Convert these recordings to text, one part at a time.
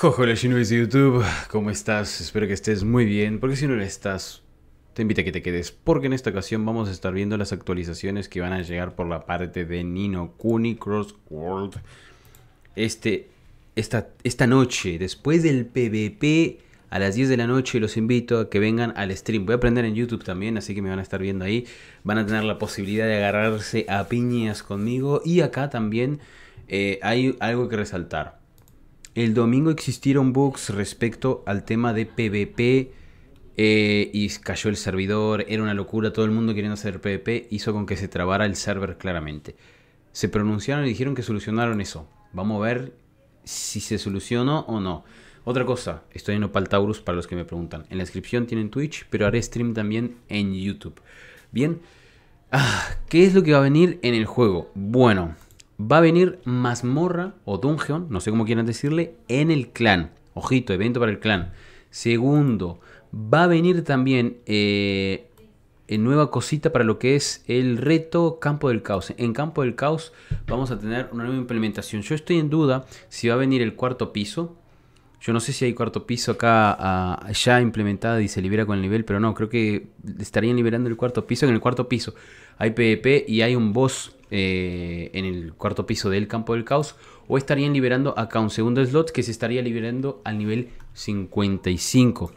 Jojo Shinobis de YouTube, ¿cómo estás? Espero que estés muy bien, porque si no lo estás, te invito a que te quedes, porque en esta ocasión vamos a estar viendo las actualizaciones que van a llegar por la parte de Nino Kuni Cross World. Este, esta, esta noche, después del PvP, a las 10 de la noche, los invito a que vengan al stream. Voy a aprender en YouTube también, así que me van a estar viendo ahí. Van a tener la posibilidad de agarrarse a piñas conmigo. Y acá también eh, hay algo que resaltar el domingo existieron bugs respecto al tema de PvP eh, y cayó el servidor, era una locura, todo el mundo queriendo hacer PvP, hizo con que se trabara el server claramente. Se pronunciaron y dijeron que solucionaron eso. Vamos a ver si se solucionó o no. Otra cosa, estoy en Opal Taurus para los que me preguntan. En la descripción tienen Twitch, pero haré stream también en YouTube. Bien, ah, ¿qué es lo que va a venir en el juego? Bueno, va a venir mazmorra o dungeon, no sé cómo quieran decirle, en el clan. Ojito, evento para el clan. Segundo, va a venir también eh, nueva cosita para lo que es el reto Campo del Caos. En Campo del Caos vamos a tener una nueva implementación. Yo estoy en duda si va a venir el cuarto piso yo no sé si hay cuarto piso acá ah, ya implementada y se libera con el nivel, pero no, creo que estarían liberando el cuarto piso. En el cuarto piso hay PvP y hay un boss eh, en el cuarto piso del campo del caos. O estarían liberando acá un segundo slot que se estaría liberando al nivel 55.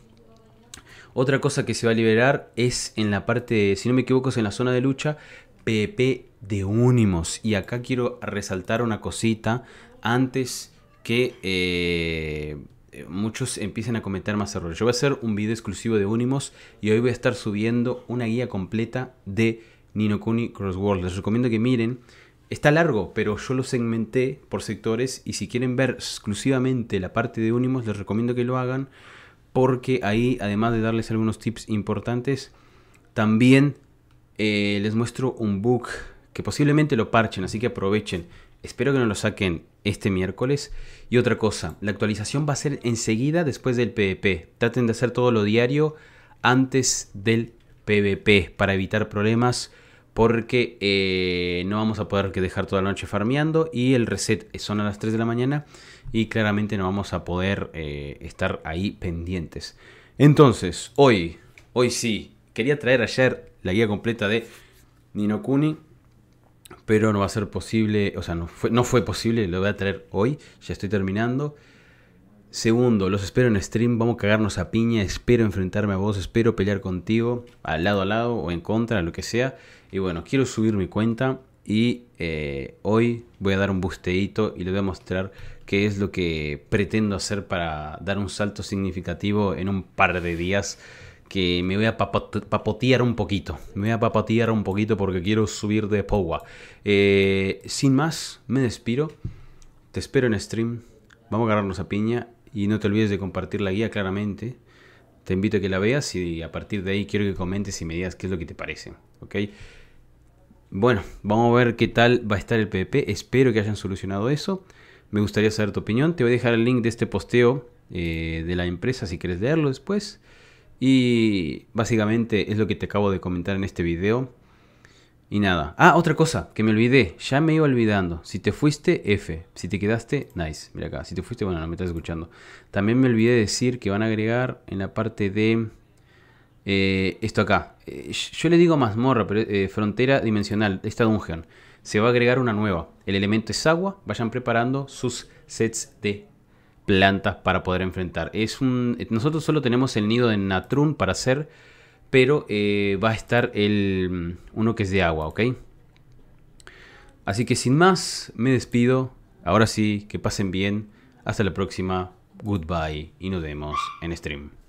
Otra cosa que se va a liberar es en la parte, si no me equivoco, es en la zona de lucha, PvP de Unimos. Y acá quiero resaltar una cosita antes que eh, eh, muchos empiecen a cometer más errores. Yo voy a hacer un video exclusivo de Unimos y hoy voy a estar subiendo una guía completa de Nino Kuni world Les recomiendo que miren. Está largo, pero yo lo segmenté por sectores y si quieren ver exclusivamente la parte de Unimos, les recomiendo que lo hagan porque ahí, además de darles algunos tips importantes, también eh, les muestro un bug que posiblemente lo parchen, así que aprovechen. Espero que no lo saquen este miércoles. Y otra cosa, la actualización va a ser enseguida después del PvP. Traten de hacer todo lo diario antes del PvP para evitar problemas porque eh, no vamos a poder que dejar toda la noche farmeando y el reset son a las 3 de la mañana y claramente no vamos a poder eh, estar ahí pendientes. Entonces, hoy, hoy sí, quería traer ayer la guía completa de Ninokuni pero no va a ser posible, o sea, no fue, posible, lo voy a traer hoy, ya estoy terminando. Segundo, los espero en stream, vamos a cagarnos a piña, espero enfrentarme a vos, espero pelear contigo, al lado al lado o en contra, lo que sea. Y bueno, quiero subir mi cuenta y eh, hoy voy a dar un busteito y les voy a mostrar qué es lo que pretendo hacer para dar un salto significativo en un par de días que me voy a papotear un poquito. Me voy a papotear un poquito porque quiero subir de Powa. Eh, sin más, me despido. Te espero en stream. Vamos a agarrarnos a piña. Y no te olvides de compartir la guía claramente. Te invito a que la veas y a partir de ahí quiero que comentes y me digas qué es lo que te parece. Bueno, vamos a ver qué tal va a estar el PvP. Espero que hayan solucionado eso. Me gustaría saber tu opinión. Te voy a dejar el link de este posteo eh, de la empresa si quieres leerlo después. Y básicamente es lo que te acabo de comentar en este video. Y nada. Ah, otra cosa que me olvidé. Ya me iba olvidando. Si te fuiste, F. Si te quedaste, nice. Mira acá. Si te fuiste, bueno, no me estás escuchando. También me olvidé decir que van a agregar en la parte de eh, esto acá. Eh, yo le digo mazmorra, pero eh, frontera dimensional. Esta dungeon. Se va a agregar una nueva. El elemento es agua. Vayan preparando sus sets de plantas para poder enfrentar. Es un, nosotros solo tenemos el nido de Natrun para hacer, pero eh, va a estar el, mm, uno que es de agua, ¿ok? Así que sin más, me despido. Ahora sí, que pasen bien. Hasta la próxima. Goodbye y nos vemos en stream.